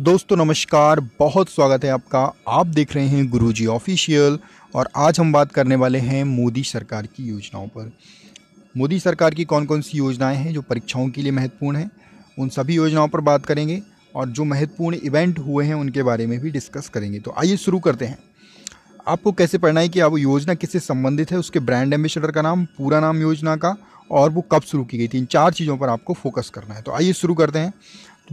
दोस्तों नमस्कार बहुत स्वागत है आपका आप देख रहे हैं गुरुजी ऑफिशियल और आज हम बात करने वाले हैं मोदी सरकार की योजनाओं पर मोदी सरकार की कौन कौन सी योजनाएं हैं जो परीक्षाओं के लिए महत्वपूर्ण हैं उन सभी योजनाओं पर बात करेंगे और जो महत्वपूर्ण इवेंट हुए हैं उनके बारे में भी डिस्कस करेंगे तो आइए शुरू करते हैं आपको कैसे पढ़ना है कि आप योजना किससे संबंधित है उसके ब्रांड एम्बेसडर का नाम पूरा नाम योजना का और वो कब शुरू की गई थी इन चार चीज़ों पर आपको फोकस करना है तो आइए शुरू करते हैं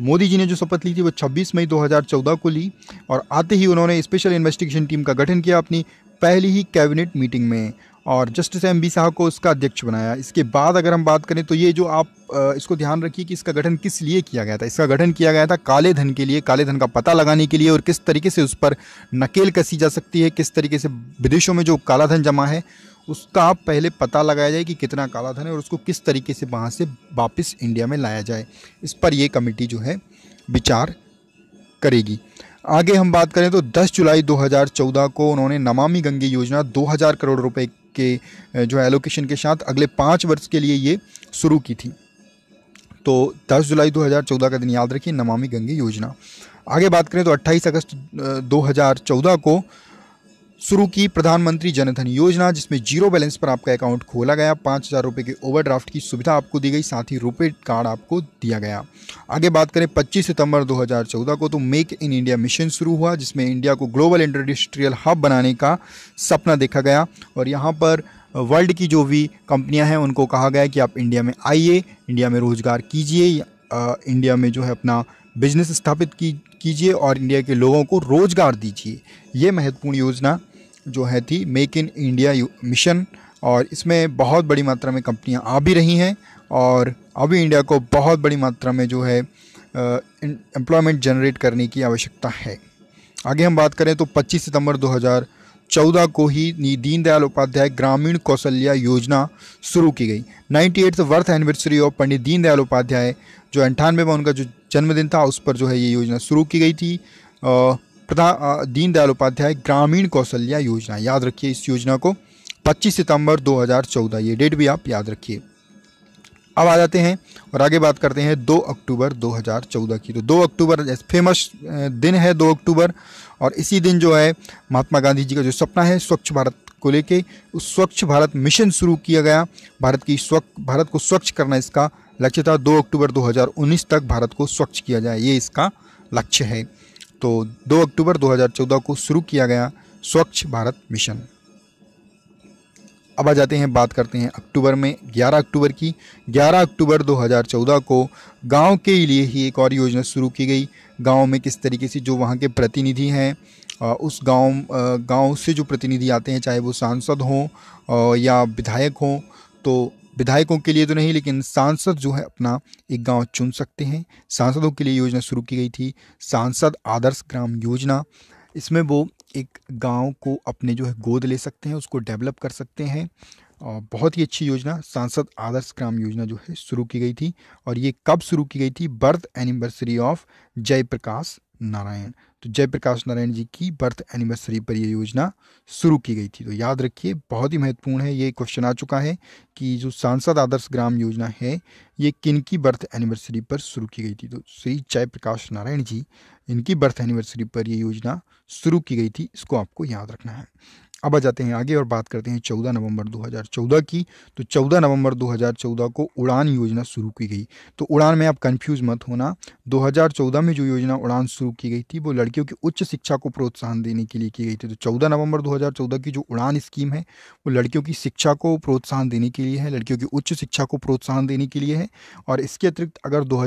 मोदी जी ने जो शपथ ली थी वो 26 मई 2014 को ली और आते ही उन्होंने स्पेशल इन्वेस्टिगेशन टीम का गठन किया अपनी पहली ही कैबिनेट मीटिंग में और जस्टिस एम बी शाह को उसका अध्यक्ष बनाया इसके बाद अगर हम बात करें तो ये जो आप इसको ध्यान रखिए कि इसका गठन किस लिए किया गया था इसका गठन किया गया था काले धन के लिए काले धन का पता लगाने के लिए और किस तरीके से उस पर नकेल कसी जा सकती है किस तरीके से विदेशों में जो काला धन जमा है उसका पहले पता लगाया जाए कि कितना काला धन है और उसको किस तरीके से वहाँ से वापस इंडिया में लाया जाए इस पर ये कमेटी जो है विचार करेगी आगे हम बात करें तो 10 जुलाई 2014 को उन्होंने नमामि गंगे योजना 2000 करोड़ रुपए के जो एलोकेशन के साथ अगले पाँच वर्ष के लिए ये शुरू की थी तो 10 जुलाई 2014 का दिन याद रखिए नमामि गंगे योजना आगे बात करें तो 28 अगस्त 2014 को शुरू की प्रधानमंत्री जनधन योजना जिसमें जीरो बैलेंस पर आपका अकाउंट खोला गया पाँच हज़ार रुपये की ओवरड्राफ्ट की सुविधा आपको दी गई साथ ही रुपे कार्ड आपको दिया गया आगे बात करें 25 सितंबर 2014 को तो मेक इन इंडिया मिशन शुरू हुआ जिसमें इंडिया को ग्लोबल इंडस्ट्रियल हब बनाने का सपना देखा गया और यहाँ पर वर्ल्ड की जो भी कंपनियाँ हैं उनको कहा गया कि आप इंडिया में आइए इंडिया में रोज़गार कीजिए इंडिया में जो है अपना बिजनेस स्थापित की कीजिए और इंडिया के लोगों को रोज़गार दीजिए ये महत्वपूर्ण योजना जो है थी मेक इन इंडिया मिशन और इसमें बहुत बड़ी मात्रा में कंपनियां आ भी रही हैं और अभी इंडिया को बहुत बड़ी मात्रा में जो है एम्प्लॉयमेंट जनरेट करने की आवश्यकता है आगे हम बात करें तो 25 सितंबर 2014 को ही दीनदयाल उपाध्याय ग्रामीण कौशल्या योजना शुरू की गई ninety eighth birth anniversary of Pandit Deendayal Upadhyay जो अंठानवे में उनका जो जन्मदिन था उस पर जो है ये योजना शुरू की गई थी प्रधान दीनदयाल उपाध्याय ग्रामीण कौशल्या योजना याद रखिए इस योजना को 25 सितंबर 2014 ये डेट भी आप याद रखिए अब आ जाते हैं और आगे बात करते हैं 2 अक्टूबर 2014 की तो 2 अक्टूबर फेमस दिन है 2 अक्टूबर और इसी दिन जो है महात्मा गांधी जी का जो सपना है स्वच्छ भारत को लेके उस स्वच्छ भारत मिशन शुरू किया गया भारत की स्वच्छ भारत को स्वच्छ करना इसका लक्ष्य था 2 अक्टूबर 2019 तक भारत को स्वच्छ किया जाए ये इसका लक्ष्य है तो 2 अक्टूबर 2014 को शुरू किया गया स्वच्छ भारत मिशन अब आ जाते हैं बात करते हैं अक्टूबर में 11 अक्टूबर की 11 अक्टूबर 2014 को गांव के लिए ही एक और योजना शुरू की गई गांव में किस तरीके से जो वहां के प्रतिनिधि हैं उस गांव गांव से जो प्रतिनिधि आते हैं चाहे वो सांसद हों या विधायक हों तो विधायकों के लिए तो नहीं लेकिन सांसद जो है अपना एक गांव चुन सकते हैं सांसदों के लिए योजना शुरू की गई थी सांसद आदर्श ग्राम योजना इसमें वो एक गांव को अपने जो है गोद ले सकते हैं उसको डेवलप कर सकते हैं और बहुत ही अच्छी योजना सांसद आदर्श ग्राम योजना जो है शुरू की गई थी और ये कब शुरू की गई थी birth anniversary of Jayaprakash Narayan तो जयप्रकाश नारायण जी की बर्थ एनिवर्सरी पर यह योजना शुरू की गई थी तो याद रखिए बहुत ही महत्वपूर्ण है ये क्वेश्चन आ चुका है कि जो सांसद आदर्श ग्राम योजना है ये किन की बर्थ एनिवर्सरी पर शुरू की गई थी तो श्री जयप्रकाश नारायण जी इनकी बर्थ एनिवर्सरी पर यह योजना शुरू की गई थी इसको आपको याद रखना है अब आ जाते हैं आगे और बात करते हैं 14 नवंबर 2014 की तो 14 नवंबर 2014 को उड़ान योजना शुरू की गई तो उड़ान में आप कंफ्यूज मत होना 2014 में जो योजना उड़ान शुरू की गई थी वो लड़कियों की उच्च शिक्षा को प्रोत्साहन देने के लिए की गई थी तो 14 नवंबर 2014 की जो उड़ान स्कीम है वो लड़कियों की शिक्षा को प्रोत्साहन देने के लिए है लड़कियों की उच्च शिक्षा को प्रोत्साहन देने के लिए है और इसके अतिरिक्त अगर दो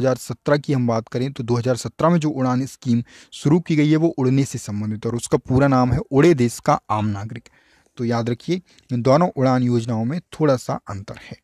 की हम बात करें तो दो में जो उड़ान स्कीम शुरू की गई है वो उड़ने से संबंधित और उसका पूरा नाम है उड़े देश का आम नागरिक तो याद रखिए इन दोनों उड़ान योजनाओं में थोड़ा सा अंतर है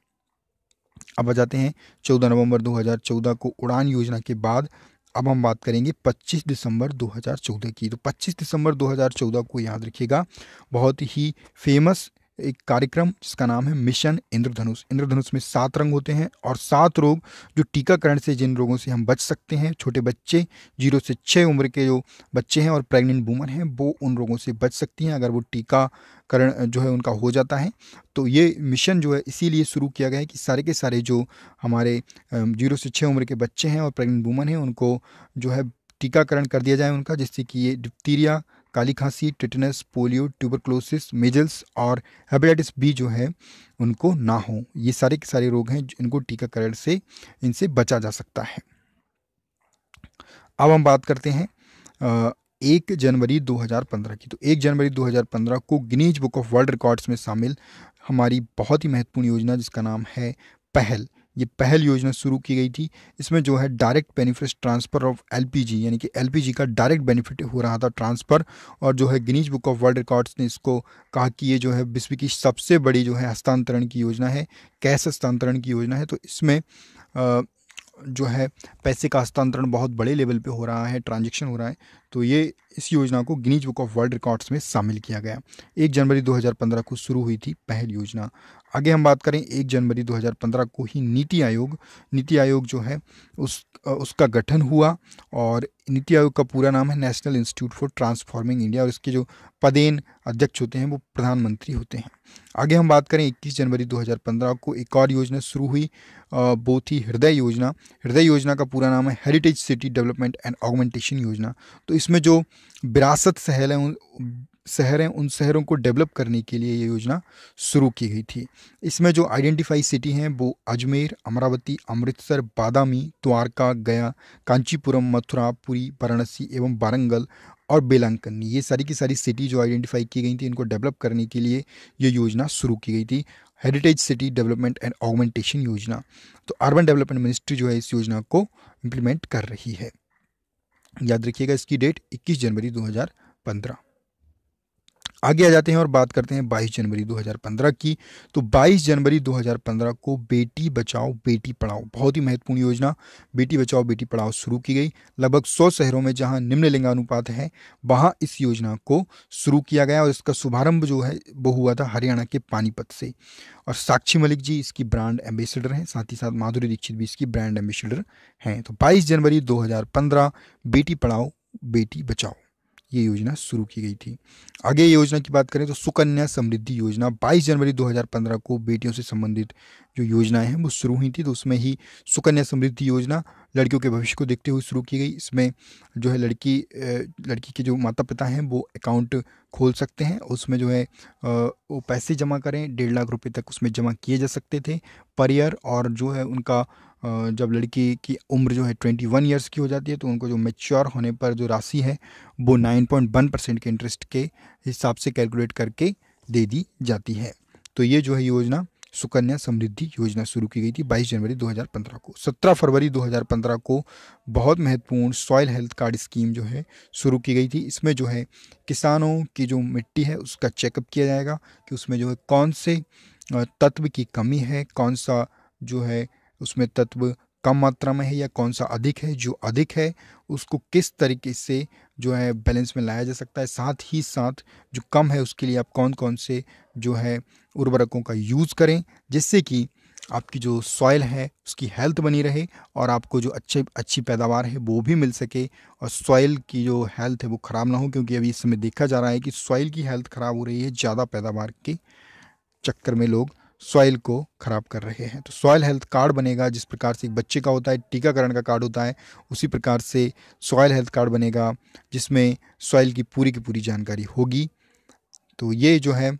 अब आ जाते हैं 14 नवंबर 2014 को उड़ान योजना के बाद अब हम बात करेंगे 25 दिसंबर 2014 की तो 25 दिसंबर 2014 को याद रखिएगा बहुत ही फेमस एक कार्यक्रम जिसका नाम है मिशन इंद्रधनुष इंद्रधनुष में सात रंग होते हैं और सात रोग जो टीकाकरण से जिन रोगों से हम बच सकते हैं छोटे बच्चे जीरो से छः उम्र के जो बच्चे हैं और प्रेग्नेंट वूमन हैं वो उन रोगों से बच सकती हैं अगर वो टीकाकरण जो है उनका हो जाता है तो ये मिशन जो है इसीलिए शुरू किया गया है कि सारे के सारे जो हमारे जीरो से छः उम्र के बच्चे हैं और प्रेगनेंट वूमन हैं उनको जो है टीकाकरण कर दिया जाए उनका जिससे कि ये डिप्टीरिया काली खांसी टिटनस पोलियो ट्यूबरक्लोसिस मेजल्स और हेपेटाइटिस बी जो है उनको ना हो ये सारे के सारे रोग हैं इनको टीकाकरण से इनसे बचा जा सकता है अब हम बात करते हैं एक जनवरी 2015 की तो एक जनवरी 2015 को Guinness Book of World Records में शामिल हमारी बहुत ही महत्वपूर्ण योजना जिसका नाम है पहल ये पहल योजना शुरू की गई थी इसमें जो है direct benefit transfer of L यानी कि एल का डायरेक्ट बेनिफिट हो रहा था ट्रांसफ़र और जो है Guinness Book of World Records ने इसको कहा कि ये जो है विश्व की सबसे बड़ी जो है हस्तांतरण की योजना है कैश हस्तांतरण की योजना है तो इसमें जो है पैसे का हस्तांतरण बहुत बड़े लेवल पे हो रहा है ट्रांजैक्शन हो रहा है तो ये इस योजना को Guinness Book of World Records में शामिल किया गया एक जनवरी 2015 को शुरू हुई थी पहल योजना आगे हम बात करें एक जनवरी 2015 को ही नीति आयोग नीति आयोग जो है उस उसका गठन हुआ और नीति आयोग का पूरा नाम है National Institute for Transforming India और इसके जो पदेन अध्यक्ष होते हैं वो प्रधानमंत्री होते हैं आगे हम बात करें 21 जनवरी 2015 को एक और योजना शुरू हुई बोथ ही हृदय योजना हृदय योजना का पूरा नाम है Heritage City Development and Augmentation योजना तो इसमें जो विरासत सहल है शहर हैं उन शहरों को डेवलप करने के लिए ये योजना शुरू की गई थी इसमें जो आइडेंटिफाई सिटी हैं वो अजमेर अमरावती अमृतसर बादामी द्वारका गया कांचीपुरम मथुरा पुरी वाराणसी एवं वारंगल और बेलांकनी ये सारी की सारी सिटी जो आइडेंटिफाई की गई थी इनको डेवलप करने के लिए ये योजना शुरू की गई थी Heritage City Development and Augmentation योजना तो अर्बन डेवलपमेंट मिनिस्ट्री जो है इस योजना को इम्प्लीमेंट कर रही है याद रखिएगा इसकी डेट 21 जनवरी 2015 आगे आ जाते हैं और बात करते हैं 22 जनवरी 2015 की तो 22 जनवरी 2015 को बेटी बचाओ बेटी पढ़ाओ बहुत ही महत्वपूर्ण योजना बेटी बचाओ बेटी पढ़ाओ शुरू की गई लगभग 100 शहरों में जहां निम्न लिंगानुपात है वहां इस योजना को शुरू किया गया और इसका शुभारंभ जो है वो हुआ था हरियाणा के पानीपत से और साक्षी मलिक जी इसकी ब्रांड एम्बेसडर हैं साथ ही साथ माधुरी दीक्षित भी इसकी ब्रांड एम्बेसडर हैं तो बाईस जनवरी दो बेटी पढ़ाओ बेटी बचाओ ये योजना शुरू की गई थी आगे योजना की बात करें तो सुकन्या समृद्धि योजना 22 जनवरी 2015 को बेटियों से संबंधित जो योजनाएं हैं वो शुरू हुई थी तो उसमें ही सुकन्या समृद्धि योजना लड़कियों के भविष्य को देखते हुए शुरू की गई इसमें जो है लड़की लड़की के जो माता पिता हैं वो अकाउंट खोल सकते हैं उसमें जो है वो पैसे जमा करें डेढ़ लाख रुपये तक उसमें जमा किए जा सकते थे पर ईयर और जो है उनका जब लड़की की उम्र जो है ट्वेंटी वन ईयर्स की हो जाती है तो उनको जो मेच्योर होने पर जो राशि है वो नाइन पॉइंट वन परसेंट के इंटरेस्ट के हिसाब से कैलकुलेट करके दे दी जाती है तो ये जो है योजना सुकन्या समृद्धि योजना शुरू की गई थी 22 जनवरी 2015 को 17 फरवरी 2015 को बहुत महत्वपूर्ण सॉयल हेल्थ कार्ड स्कीम जो है शुरू की गई थी इसमें जो है किसानों की जो मिट्टी है उसका चेकअप किया जाएगा कि उसमें जो है कौन से तत्व की कमी है कौन सा जो है उसमें तत्व कम मात्रा में है या कौन सा अधिक है जो अधिक है उसको किस तरीके से जो है बैलेंस में लाया जा सकता है साथ ही साथ जो कम है उसके लिए आप कौन कौन से जो है उर्वरकों का यूज़ करें जिससे कि आपकी जो सॉइल है उसकी हेल्थ बनी रहे और आपको जो अच्छे अच्छी पैदावार है वो भी मिल सके और सॉइल की जो हेल्थ है वो ख़राब ना हो क्योंकि अभी इस समय देखा जा रहा है कि सॉइल की हेल्थ ख़राब हो रही है ज़्यादा पैदावार के चक्कर में लोग सॉइल को ख़राब कर रहे हैं तो सॉइल हेल्थ कार्ड बनेगा जिस प्रकार से एक बच्चे का होता है टीकाकरण का कार्ड होता है उसी प्रकार से सॉइल हेल्थ कार्ड बनेगा जिसमें सॉइल की पूरी की पूरी जानकारी होगी तो ये जो है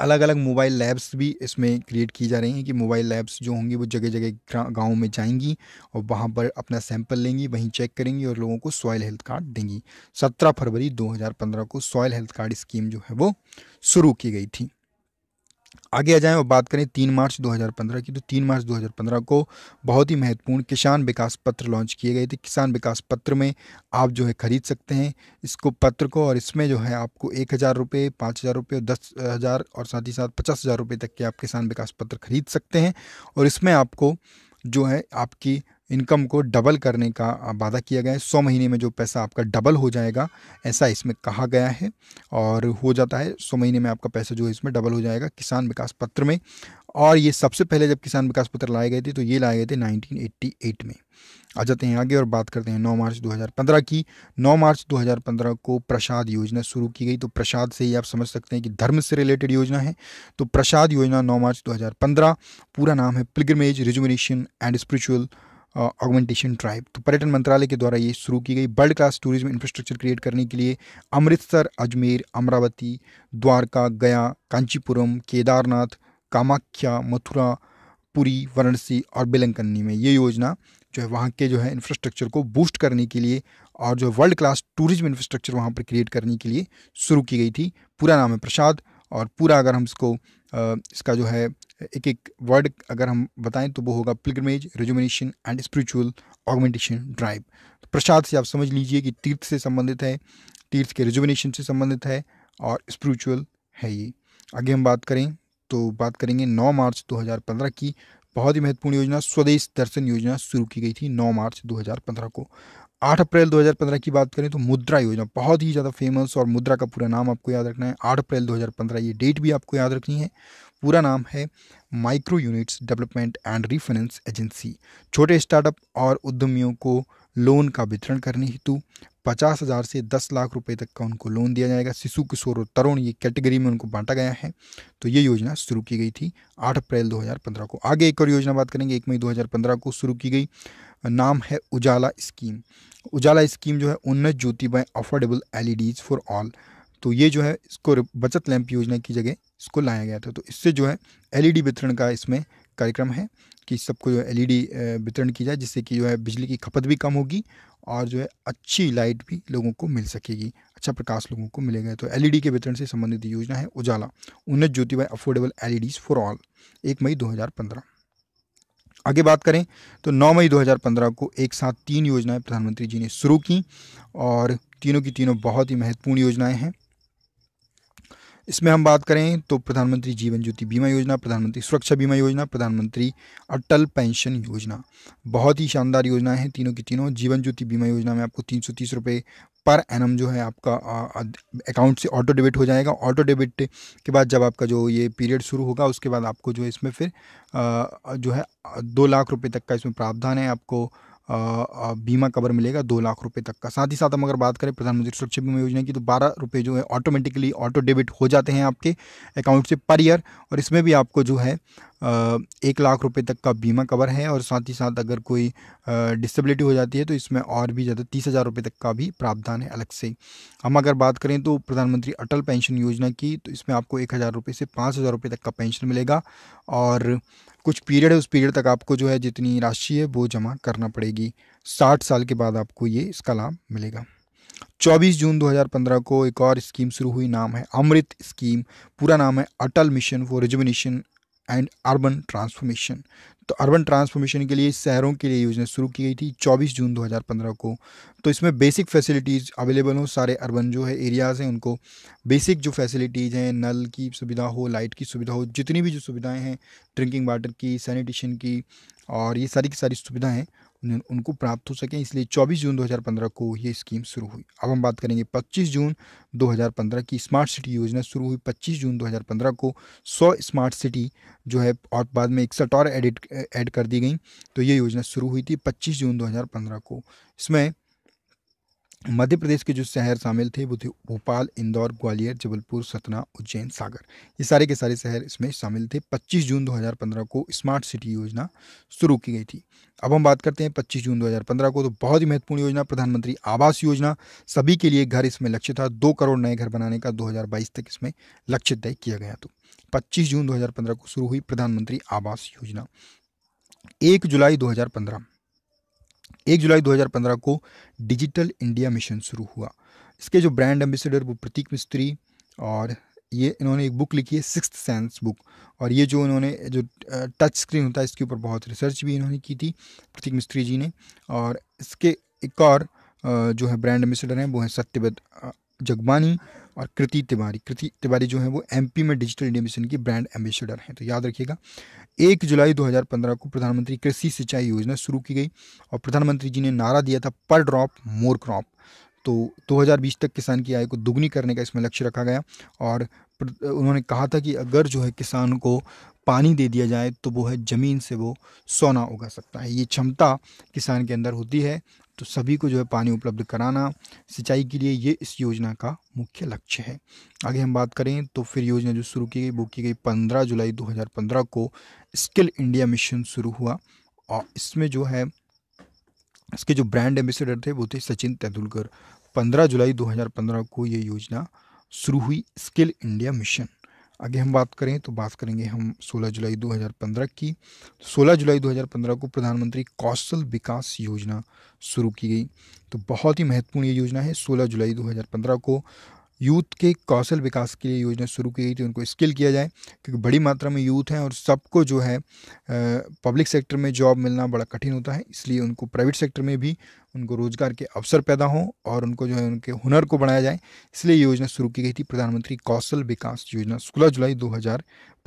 अलग अलग मोबाइल लैब्स भी इसमें क्रिएट की जा रही हैं कि मोबाइल लैब्स जो होंगी वो जगह जगह गाँव में जाएंगी और वहाँ पर अपना सैंपल लेंगी वहीं चेक करेंगी और लोगों को सॉयल हेल्थ कार्ड देंगी सत्रह फरवरी 2015 को सॉयल हेल्थ कार्ड स्कीम जो है वो शुरू की गई थी आगे आ जाएं और बात करें तीन मार्च 2015 की तो तीन मार्च 2015 को बहुत ही महत्वपूर्ण किसान विकास पत्र लॉन्च किए गए थे किसान विकास पत्र में आप जो है ख़रीद सकते हैं इसको पत्र को और इसमें जो है आपको एक हज़ार रुपये पाँच हज़ार रुपये और दस हज़ार और साथ ही साथ पचास हज़ार रुपये तक के आप किसान विकास पत्र खरीद सकते हैं और इसमें आपको जो है आपकी इनकम को डबल करने का वादा किया गया है सौ महीने में जो पैसा आपका डबल हो जाएगा ऐसा इसमें कहा गया है और हो जाता है सौ महीने में आपका पैसा जो है इसमें डबल हो जाएगा किसान विकास पत्र में और ये सबसे पहले जब किसान विकास पत्र लाए गए थे तो ये लाए गए थे 1988 में आ जाते हैं आगे और बात करते हैं 9 मार्च 2015 की 9 मार्च 2015 को प्रसाद योजना शुरू की गई तो प्रसाद से ही आप समझ सकते हैं कि धर्म से रिलेटेड योजना है तो प्रसाद योजना 9 मार्च 2015 पूरा नाम है Pilgrimage Rejuvenation and Spiritual Augmentation Drive तो पर्यटन मंत्रालय के द्वारा ये शुरू की गई world class tourism infrastructure create करने के लिए अमृतसर अजमेर अमरावती द्वारका गया कांचीपुरम केदारनाथ कामाख्या मथुरा पुरी वाराणसी और बेलंगन्नी में ये योजना जो है वहाँ के जो है इंफ्रास्ट्रक्चर को बूस्ट करने के लिए और जो वर्ल्ड क्लास टूरिज्म इंफ्रास्ट्रक्चर वहाँ पर क्रिएट करने के लिए शुरू की गई थी पूरा नाम है प्रसाद और पूरा अगर हम इसको इसका जो है एक एक वर्ड अगर हम बताएं तो वो होगा Pilgrimage Rejuvenation and Spiritual Augmentation Drive Prasad से आप समझ लीजिए कि तीर्थ से संबंधित है तीर्थ के रिजुमिनेशन से संबंधित है और स्पिरिचुअल है ये आगे हम बात करें तो बात करेंगे 9 मार्च 2015 की बहुत ही महत्वपूर्ण योजना स्वदेश दर्शन योजना शुरू की गई थी 9 मार्च 2015 को आठ अप्रैल 2015 की बात करें तो मुद्रा योजना बहुत ही ज़्यादा फेमस और मुद्रा का पूरा नाम आपको याद रखना है आठ अप्रैल 2015 ये डेट भी आपको याद रखनी है पूरा नाम है Micro Units Development and Refinance Agency छोटे स्टार्टअप और उद्यमियों को लोन का वितरण करने हेतु पचास हज़ार से दस लाख रुपए तक का उनको लोन दिया जाएगा शिशु किशोर और तरुण ये कैटेगरी में उनको बांटा गया है तो ये योजना शुरू की गई थी आठ अप्रैल 2015 को आगे एक और योजना बात करेंगे एक मई 2015 को शुरू की गई नाम है उजाला स्कीम उजाला स्कीम जो है Unnat Jyoti by Affordable L for All तो ये जो है इसको बचत लैंप योजना की जगह इसको लाया गया था तो इससे जो है एल वितरण का इसमें कार्यक्रम है कि सबको जो एल वितरण की जाए जिससे कि जो है बिजली की खपत भी कम होगी और जो है अच्छी लाइट भी लोगों को मिल सकेगी अच्छा प्रकाश लोगों को मिलेगा तो एलईडी के वितरण से संबंधित योजना है Ujala Unnat Jyoti by Affordable L for All एक मई 2015 आगे बात करें तो 9 मई 2015 को एक साथ तीन योजनाएं प्रधानमंत्री जी ने शुरू की और तीनों की तीनों बहुत ही महत्वपूर्ण योजनाएं हैं इसमें हम बात करें तो प्रधानमंत्री जीवन ज्योति बीमा योजना प्रधानमंत्री सुरक्षा बीमा योजना प्रधानमंत्री अटल पेंशन योजना बहुत ही शानदार योजना है तीनों की तीनों जीवन ज्योति बीमा योजना में आपको तीन सौ तीस रुपये पर एन जो है आपका अकाउंट से ऑटो डेबिट हो जाएगा ऑटो डेबिट के बाद जब आपका जो ये पीरियड शुरू होगा उसके बाद आपको जो है इसमें फिर आ, जो है दो लाख रुपए तक का इसमें प्रावधान है आपको बीमा कवर मिलेगा दो लाख रुपए तक का साथ ही साथ हम अगर बात करें प्रधानमंत्री सुरक्षा बीमा योजना की तो बारह रुपये जो है ऑटोमेटिकली ऑटो डेबिट हो जाते हैं आपके अकाउंट से पर ईयर और इसमें भी आपको जो है एक लाख रुपए तक का बीमा कवर है और साथ ही साथ अगर कोई डिसेबिलिटी हो जाती है तो इसमें और भी ज़्यादा तीस हज़ार रुपये तक का भी प्रावधान है अलग से हम अगर बात करें तो प्रधानमंत्री अटल पेंशन योजना की तो इसमें आपको एक हज़ार रुपये से पाँच हज़ार रुपये तक का पेंशन मिलेगा और कुछ पीरियड है उस पीरियड तक आपको जो है जितनी राशि है वो जमा करना पड़ेगी साठ साल के बाद आपको ये इसका लाभ मिलेगा 24 जून 2015 को एक और स्कीम शुरू हुई नाम है अमृत स्कीम पूरा नाम है Atal Mission for Rejuvenation and Urban Transformation तो अर्बन ट्रांसफॉर्मेशन के लिए शहरों के लिए योजना शुरू की गई थी 24 जून 2015 को तो इसमें बेसिक फैसिलिटीज़ अवेलेबल हों सारे अर्बन जो है एरियाज़ हैं उनको बेसिक जो फैसिलिटीज़ हैं नल की सुविधा हो लाइट की सुविधा हो जितनी भी जो सुविधाएं हैं ड्रिंकिंग वाटर की सैनिटेशन की और ये सारी की सारी सुविधाएँ उन्हें उनको प्राप्त हो सकें इसलिए 24 जून 2015 को ये स्कीम शुरू हुई अब हम बात करेंगे 25 जून 2015 की स्मार्ट सिटी योजना शुरू हुई 25 जून 2015 को 100 स्मार्ट सिटी जो है और बाद में इकसठ और एडिट ऐड कर दी गई तो ये योजना शुरू हुई थी पच्चीस जून 2015 को इसमें मध्य प्रदेश के जो शहर शामिल थे वो थे भोपाल इंदौर ग्वालियर जबलपुर सतना उज्जैन सागर ये सारे के सारे शहर इसमें शामिल थे 25 जून 2015 को स्मार्ट सिटी योजना शुरू की गई थी अब हम बात करते हैं 25 जून 2015 को तो बहुत ही महत्वपूर्ण योजना प्रधानमंत्री आवास योजना सभी के लिए घर इसमें लक्ष्य था दो करोड़ नए घर बनाने का दो तक इसमें लक्ष्य तय किया गया तो पच्चीस जून दो को शुरू हुई प्रधानमंत्री आवास योजना एक जुलाई दो एक जुलाई 2015 को डिजिटल इंडिया मिशन शुरू हुआ इसके जो ब्रांड एम्बेसडर वो प्रतीक मिस्त्री और ये इन्होंने एक बुक लिखी है सिक्स सेंस बुक और ये जो इन्होंने जो टच स्क्रीन होता है इसके ऊपर बहुत रिसर्च भी इन्होंने की थी प्रतीक मिस्त्री जी ने और इसके एक और जो है ब्रांड एम्बेसडर हैं वो हैं सत्यवत जगबानी और कृति तिवारी कृति तिवारी जो है वो एमपी में डिजिटल इंडिया मिशन की ब्रांड एम्बेसडर हैं तो याद रखिएगा एक जुलाई 2015 को प्रधानमंत्री कृषि सिंचाई योजना शुरू की गई और प्रधानमंत्री जी ने नारा दिया था पर ड्रॉप मोर क्रॉप तो 2020 तक किसान की आय को दुगनी करने का इसमें लक्ष्य रखा गया और उन्होंने कहा था कि अगर जो है किसान को पानी दे दिया जाए तो वो है ज़मीन से वो सोना उगा सकता है ये क्षमता किसान के अंदर होती है तो सभी को जो है पानी उपलब्ध कराना सिंचाई के लिए ये इस योजना का मुख्य लक्ष्य है आगे हम बात करें तो फिर योजना जो शुरू की गई वो की गई पंद्रह जुलाई 2015 को स्किल इंडिया मिशन शुरू हुआ और इसमें जो है इसके जो ब्रांड एम्बेसडर थे वो थे सचिन तेंदुलकर 15 जुलाई 2015 को ये योजना शुरू हुई स्किल इंडिया मिशन आगे हम बात करें तो बात करेंगे हम 16 जुलाई 2015 की 16 तो जुलाई 2015 को प्रधानमंत्री कौशल विकास योजना शुरू की गई तो बहुत ही महत्वपूर्ण ये योजना है 16 जुलाई 2015 को यूथ के कौशल विकास के लिए योजना शुरू की गई थी उनको स्किल किया जाए क्योंकि बड़ी मात्रा में यूथ हैं और सबको जो है पब्लिक सेक्टर में जॉब मिलना बड़ा कठिन होता है इसलिए उनको प्राइवेट सेक्टर में भी उनको रोजगार के अवसर पैदा हों और उनको जो है उनके हुनर को बढ़ाया जाए इसलिए योजना शुरू की गई थी प्रधानमंत्री कौशल विकास योजना सोलह जुलाई दो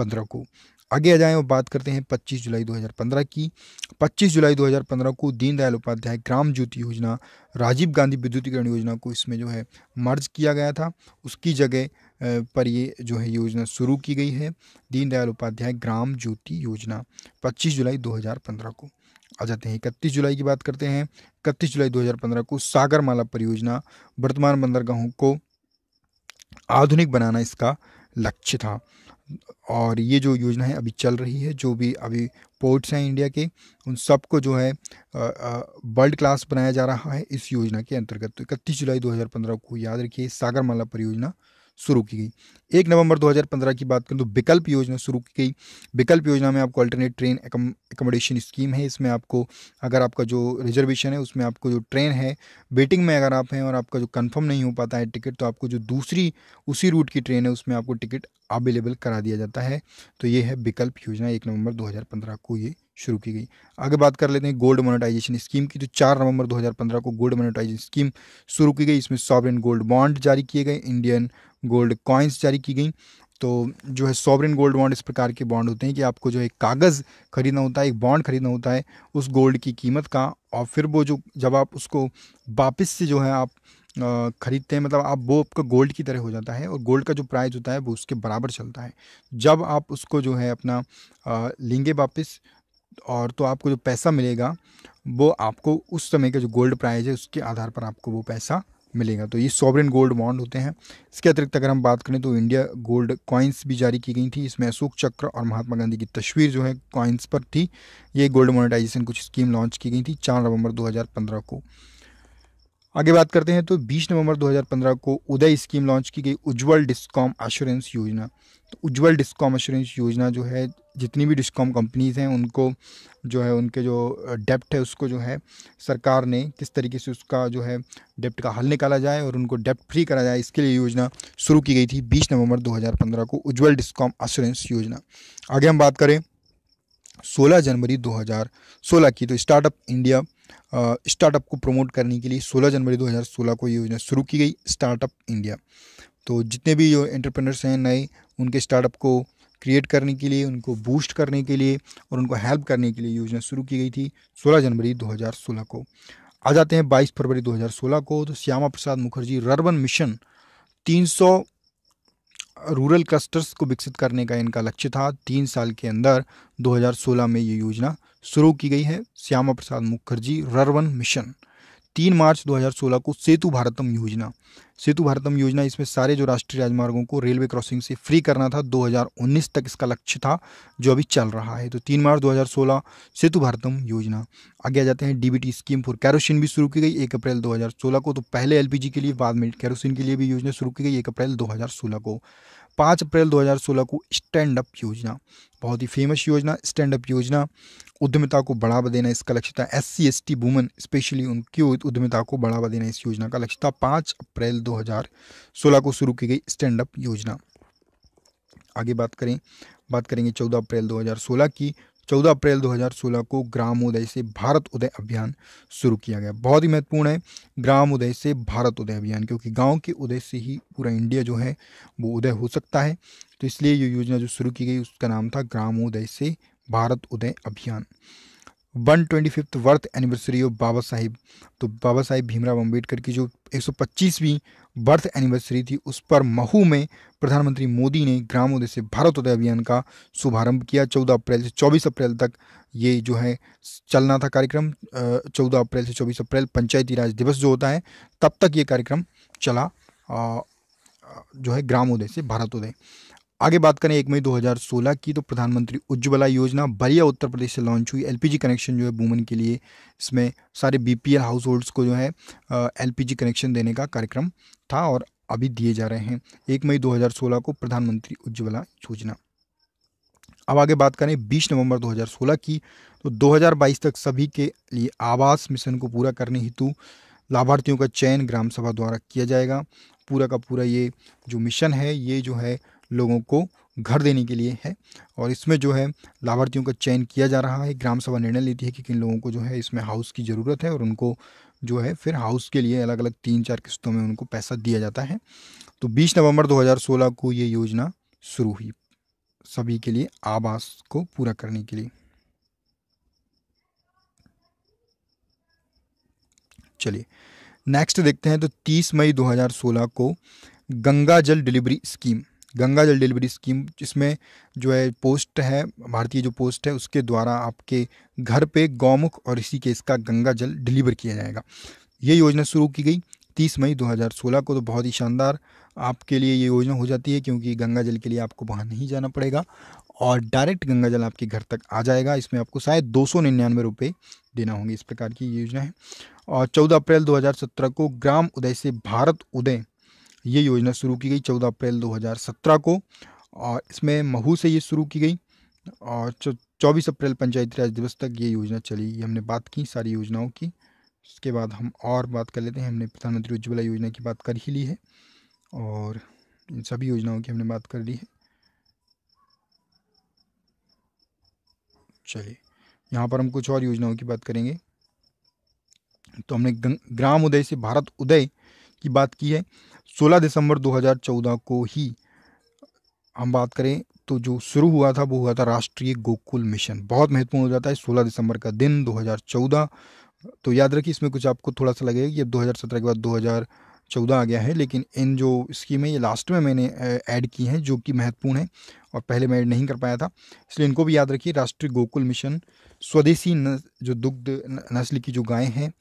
को आगे आ जाएं और बात करते हैं 25 जुलाई 2015 की 25 जुलाई 2015 को दीनदयाल उपाध्याय ग्राम ज्योति योजना राजीव गांधी विद्युतीकरण योजना को इसमें जो है मर्ज किया गया था उसकी जगह पर ये जो है योजना शुरू की गई है दीनदयाल उपाध्याय ग्राम ज्योति योजना 25 जुलाई 2015 को आ जाते हैं इकतीस जुलाई की बात करते हैं इकतीस जुलाई 2015 को सागरमाला परियोजना वर्तमान बंदरगाहों को आधुनिक बनाना इसका लक्ष्य था और ये जो योजना है अभी चल रही है जो भी अभी पोर्ट्स हैं इंडिया के उन सबको जो है वर्ल्ड क्लास बनाया जा रहा है इस योजना के अंतर्गत तो इकतीस जुलाई 2015 को याद रखिए सागरमाला परियोजना शुरू की गई एक नवंबर 2015 की बात करें तो विकल्प योजना शुरू की गई विकल्प योजना में आपको अल्टरनेट ट्रेन एकोमोडेशन स्कीम है इसमें आपको अगर आपका जो रिजर्वेशन है उसमें आपको जो ट्रेन है वेटिंग में अगर आप हैं और आपका जो कन्फर्म नहीं हो पाता है टिकट तो आपको जो दूसरी उसी रूट की ट्रेन है उसमें आपको टिकट अवेलेबल करा दिया जाता है तो ये है विकल्प योजना एक नवंबर दो को ये शुरू की गई आगे बात कर लेते हैं गोल्ड मोनेटाइजेशन स्कीम की जो चार नवंबर 2015 को गोल्ड मोनेटाइजेशन स्कीम शुरू की गई इसमें सॉवरेन गोल्ड बॉन्ड जारी किए गए इंडियन गोल्ड कॉइन्स जारी की गई तो जो है सॉवरेन गोल्ड बॉन्ड इस प्रकार के बॉन्ड होते हैं कि आपको जो है कागज़ खरीदना होता है एक बॉन्ड खरीदना होता है उस गोल्ड की कीमत का और फिर वो जो जब आप उसको वापस से जो है आप ख़रीदते हैं मतलब आप वो आपका गोल्ड की तरह हो जाता है और गोल्ड का जो प्राइस होता है वो उसके बराबर चलता है जब आप उसको जो है अपना लेंगे वापस और तो आपको जो पैसा मिलेगा वो आपको उस समय का जो गोल्ड प्राइस है उसके आधार पर आपको वो पैसा मिलेगा तो ये सॉवरेन गोल्ड बॉन्ड होते हैं इसके अतिरिक्त अगर हम बात करें तो इंडिया गोल्ड कॉइन्स भी जारी की गई थी इसमें अशोक चक्र और महात्मा गांधी की तस्वीर जो है कॉइन्स पर थी ये गोल्ड मोनेटाइजेशन कुछ स्कीम लॉन्च की गई थी चार नवंबर 2015 को आगे बात करते हैं तो 20 नवंबर 2015 को उदय स्कीम लॉन्च की गई उज्जवल डिस्कॉम अश्योरेंस योजना तो उज्जवल डिस्कॉम अश्योरेंस योजना जो है जितनी भी डिस्कॉम कंपनीज़ हैं उनको जो है उनके जो डेप्ट है उसको जो है सरकार ने किस तरीके से उसका जो है डेप्ट का हल निकाला जाए और उनको डेप्ट फ्री करा जाए इसके लिए योजना शुरू की गई थी बीस नवंबर दो को उज्ज्वल डिस्कॉम अश्योरेंस योजना आगे हम बात करें सोलह जनवरी दो की तो स्टार्टअप इंडिया स्टार्टअप को प्रमोट करने के लिए 16 जनवरी 2016 को ये योजना शुरू की गई स्टार्टअप इंडिया तो जितने भी जो एंटरप्रेनर्स हैं नए उनके स्टार्टअप को क्रिएट करने के लिए उनको बूस्ट करने के लिए और उनको हेल्प करने के लिए योजना शुरू की गई थी 16 जनवरी 2016 को आ जाते हैं 22 फरवरी 2016 को तो श्यामा प्रसाद मुखर्जी रर्बन मिशन तीन रूरल क्लस्टर्स को विकसित करने का इनका लक्ष्य था तीन साल के अंदर 2016 में ये योजना शुरू की गई है श्यामा प्रसाद मुखर्जी ररवन मिशन तीन मार्च 2016 को सेतु भारतम योजना सेतु भारतम योजना इसमें सारे जो राष्ट्रीय राजमार्गों को रेलवे क्रॉसिंग से फ्री करना था 2019 तक इसका लक्ष्य था जो अभी चल रहा है तो तीन मार्च 2016 सेतु भारतम योजना आगे आ जाते हैं डीबीटी स्कीम फॉर कैरोसिन भी शुरू की गई एक अप्रैल 2016 को तो पहले एलपीजी के लिए बाद में कैरोसिन के लिए भी योजना शुरू की गई एक अप्रैल दो को पाँच अप्रैल 2016 को स्टैंड अप योजना बहुत ही फेमस योजना स्टैंड अप योजना उद्यमिता को बढ़ावा देना इसका लक्ष्य था S C S T women specially उनकी उद्यमिता को बढ़ावा देना इस योजना का लक्ष्य था पाँच अप्रैल 2016 को शुरू की गई स्टैंड अप योजना आगे बात करें बात करेंगे 14 अप्रैल 2016 की 14 अप्रैल 2016 को ग्राम उदय से भारत उदय अभियान शुरू किया गया बहुत ही महत्वपूर्ण है ग्राम उदय से भारत उदय अभियान क्योंकि गांव के उदय से ही पूरा इंडिया जो है वो उदय हो सकता है तो इसलिए ये योजना जो शुरू की गई उसका नाम था ग्राम उदय से Bharat Uday Abhiyan one twenty fifth birth anniversary of Baba Sahib तो बाबा साहिब भीमराव अम्बेडकर की जो एक सौ पच्चीसवीं बर्थ एनिवर्सरी थी उस पर महू में प्रधानमंत्री मोदी ने ग्रामोदय से भारतोदय अभियान का शुभारंभ किया चौदह अप्रैल से चौबीस अप्रैल तक ये जो है चलना था कार्यक्रम चौदह अप्रैल से चौबीस अप्रैल पंचायती राज दिवस जो होता है तब तक ये कार्यक्रम चला जो है ग्रामोदय से भारतोदय आगे बात करें एक मई 2016 की तो प्रधानमंत्री उज्ज्वला योजना बलिया उत्तर प्रदेश से लॉन्च हुई एलपीजी कनेक्शन जो है वूमेन के लिए इसमें सारे बीपीएल हाउस होल्ड्स को जो है एलपीजी कनेक्शन देने का कार्यक्रम था और अभी दिए जा रहे हैं एक मई 2016 को प्रधानमंत्री उज्ज्वला योजना अब आगे बात करें बीस नवम्बर दो की तो दो तक सभी के लिए आवास मिशन को पूरा करने हेतु लाभार्थियों का चयन ग्राम सभा द्वारा किया जाएगा पूरा का पूरा ये जो मिशन है ये जो है लोगों को घर देने के लिए है और इसमें जो है लाभार्थियों का चयन किया जा रहा है ग्राम सभा निर्णय लेती है कि किन लोगों को जो है इसमें हाउस की ज़रूरत है और उनको जो है फिर हाउस के लिए अलग अलग तीन चार किस्तों में उनको पैसा दिया जाता है तो 20 नवंबर 2016 को ये योजना शुरू हुई सभी के लिए आवास को पूरा करने के लिए चलिए नेक्स्ट देखते हैं तो 30 मई 2016 को गंगा जल डिलीवरी स्कीम गंगा जल डिलीवरी स्कीम जिसमें जो है पोस्ट है भारतीय जो पोस्ट है उसके द्वारा आपके घर पे गौमुख और इसी केस का गंगा जल डिलीवर किया जाएगा ये योजना शुरू की गई तीस मई 2016 को तो बहुत ही शानदार आपके लिए ये योजना हो जाती है क्योंकि गंगा जल के लिए आपको वहाँ नहीं जाना पड़ेगा और डायरेक्ट गंगा जल आपके घर तक आ जाएगा इसमें आपको शायद दो सौ निन्यानवे रुपये देना होंगे इस प्रकार की योजना है और चौदह अप्रैल 2017 को ग्राम उदय से भारत उदय ये योजना शुरू की गई चौदह अप्रैल 2017 को और इसमें महू से ये शुरू की गई और चौबीस अप्रैल पंचायती राज दिवस तक ये योजना चली ये हमने बात की सारी योजनाओं की उसके बाद हम और बात कर लेते हैं हमने प्रधानमंत्री उज्ज्वला योजना की बात कर ही ली है और इन सभी योजनाओं की हमने बात कर ली है चलिए यहाँ पर हम कुछ और योजनाओं की बात करेंगे तो हमने ग्राम उदय से भारत उदय की बात की है 16 दिसंबर 2014 को ही हम बात करें तो जो शुरू हुआ था वो हुआ था राष्ट्रीय गोकुल मिशन बहुत महत्वपूर्ण हो जाता है 16 दिसंबर का दिन 2014 तो याद रखिए इसमें कुछ आपको थोड़ा सा लगेगा कि अब 2017 के बाद 2014 आ गया है लेकिन इन जो स्कीमें ये लास्ट में मैंने ऐड की हैं जो कि महत्वपूर्ण है और पहले मैं ऐड नहीं कर पाया था इसलिए इनको भी याद रखिए राष्ट्रीय गोकुल मिशन स्वदेशी न, जो दुग्ध नस्ल की जो गायें हैं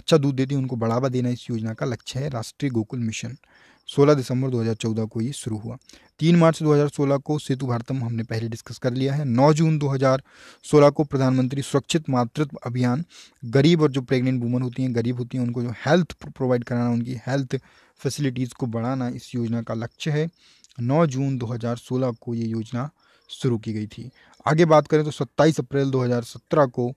अच्छा दूध देती हैं उनको बढ़ावा देना इस योजना का लक्ष्य है राष्ट्रीय गोकुल मिशन 16 दिसंबर 2014 को ये शुरू हुआ तीन मार्च 2016 को सेतु भारतम हमने पहले डिस्कस कर लिया है 9 जून 2016 को प्रधानमंत्री सुरक्षित मातृत्व अभियान गरीब और जो प्रेग्नेंट वुमन होती हैं गरीब होती हैं उनको जो हेल्थ प्रोवाइड कराना उनकी हेल्थ फैसिलिटीज़ को बढ़ाना इस योजना का लक्ष्य है नौ जून दो को ये योजना शुरू की गई थी आगे बात करें तो 27 अप्रैल 2017 को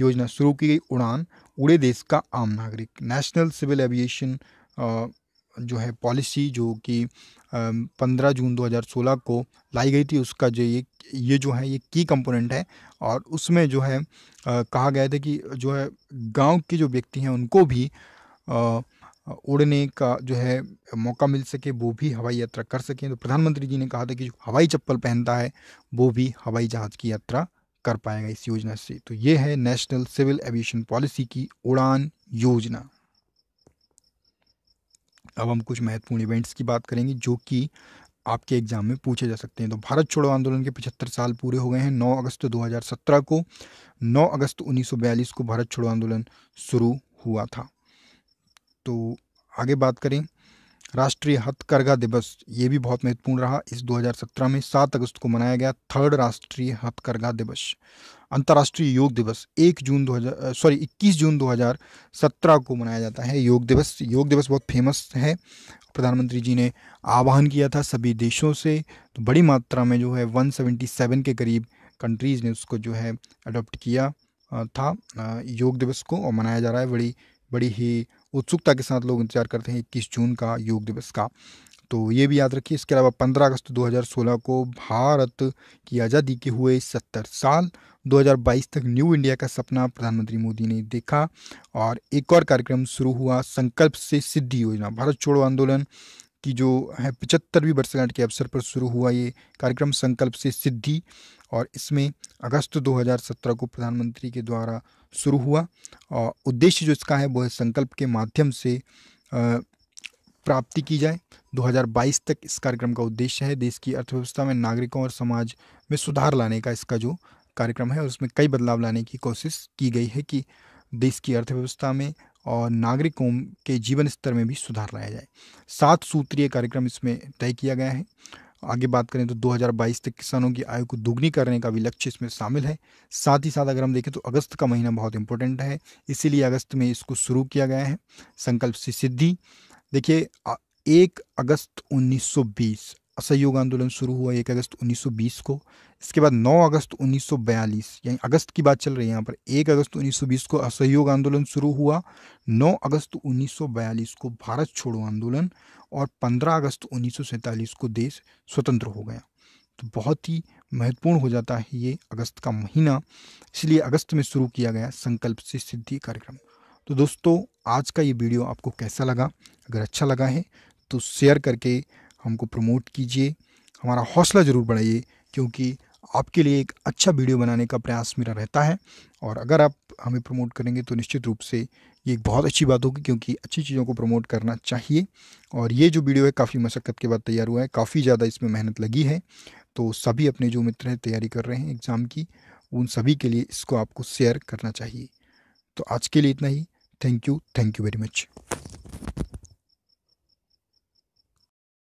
योजना शुरू की गई उड़ान उड़े देश का आम नागरिक नेशनल सिविल एविएशन जो है पॉलिसी जो कि पंद्रह जून 2016 को लाई गई थी उसका जो ये ये जो है ये की कंपोनेंट है और उसमें जो है कहा गया था कि जो है गांव के जो व्यक्ति हैं उनको भी उड़ने का जो है मौका मिल सके वो भी हवाई यात्रा कर सकें तो प्रधानमंत्री जी ने कहा था कि जो हवाई चप्पल पहनता है वो भी हवाई जहाज़ की यात्रा कर पाएगा इस योजना से तो ये है नेशनल सिविल एविएशन पॉलिसी की उड़ान योजना अब हम कुछ महत्वपूर्ण इवेंट्स की बात करेंगे जो कि आपके एग्ज़ाम में पूछे जा सकते हैं तो भारत छोड़ो आंदोलन के 75 साल पूरे हो गए हैं 9 अगस्त 2017 को 9 अगस्त 1942 को भारत छोड़ो आंदोलन शुरू हुआ था तो आगे बात करें राष्ट्रीय हथकरघा दिवस ये भी बहुत महत्वपूर्ण रहा इस 2017 में 7 अगस्त को मनाया गया थर्ड राष्ट्रीय हथकरघा दिवस अंतर्राष्ट्रीय योग दिवस 1 जून 2000 सॉरी 21 जून 2017 को मनाया जाता है योग दिवस योग दिवस बहुत फेमस है प्रधानमंत्री जी ने आह्वान किया था सभी देशों से तो बड़ी मात्रा में जो है 177 के करीब कंट्रीज़ ने उसको जो है अडोप्ट किया था योग दिवस को और मनाया जा रहा है बड़ी बड़ी ही उत्सुकता के साथ लोग इंतजार करते हैं इक्कीस जून का योग दिवस का तो ये भी याद रखिए इसके अलावा 15 अगस्त 2016 को भारत की आज़ादी के हुए 70 साल 2022 तक न्यू इंडिया का सपना प्रधानमंत्री मोदी ने देखा और एक और कार्यक्रम शुरू हुआ संकल्प से सिद्धि योजना भारत छोड़ो आंदोलन की जो है पिचहत्तरवीं वर्षगांठ के अवसर पर शुरू हुआ ये कार्यक्रम संकल्प से सिद्धि और इसमें अगस्त 2017 को प्रधानमंत्री के द्वारा शुरू हुआ और उद्देश्य जो इसका है वो है संकल्प के माध्यम से प्राप्ति की जाए 2022 तक इस कार्यक्रम का उद्देश्य है देश की अर्थव्यवस्था में नागरिकों और समाज में सुधार लाने का इसका जो कार्यक्रम है और उसमें कई बदलाव लाने की कोशिश की गई है कि देश की अर्थव्यवस्था में और नागरिकों के जीवन स्तर में भी सुधार लाया जाए सात सूत्रीय कार्यक्रम इसमें तय किया गया है आगे बात करें तो 2022 तक किसानों की आय को दोगुनी करने का भी लक्ष्य इसमें शामिल है साथ ही साथ अगर हम देखें तो अगस्त का महीना बहुत इंपॉर्टेंट है इसीलिए अगस्त में इसको शुरू किया गया है संकल्प से सिद्धि देखिए एक अगस्त 1920 असहयोग आंदोलन शुरू हुआ एक अगस्त 1920 को इसके बाद 9 अगस्त 1942 यानी अगस्त की बात चल रही है यहाँ पर 1 अगस्त 1920 को असहयोग आंदोलन शुरू हुआ 9 अगस्त 1942 को भारत छोड़ो आंदोलन और 15 अगस्त 1947 को देश स्वतंत्र हो गया तो बहुत ही महत्वपूर्ण हो जाता है ये अगस्त का महीना इसलिए अगस्त में शुरू किया गया संकल्प से सिद्धि कार्यक्रम तो दोस्तों आज का ये वीडियो आपको कैसा लगा अगर अच्छा लगा है तो शेयर करके हमको प्रमोट कीजिए हमारा हौसला ज़रूर बढ़ाइए क्योंकि आपके लिए एक अच्छा वीडियो बनाने का प्रयास मेरा रहता है और अगर आप हमें प्रमोट करेंगे तो निश्चित रूप से ये एक बहुत अच्छी बात होगी क्योंकि अच्छी चीज़ों को प्रमोट करना चाहिए और ये जो वीडियो है काफ़ी मशक्क़त के बाद तैयार हुआ है काफ़ी ज़्यादा इसमें मेहनत लगी है तो सभी अपने जो मित्र हैं तैयारी कर रहे हैं एग्ज़ाम की उन सभी के लिए इसको आपको शेयर करना चाहिए तो आज के लिए इतना ही thank you thank you very much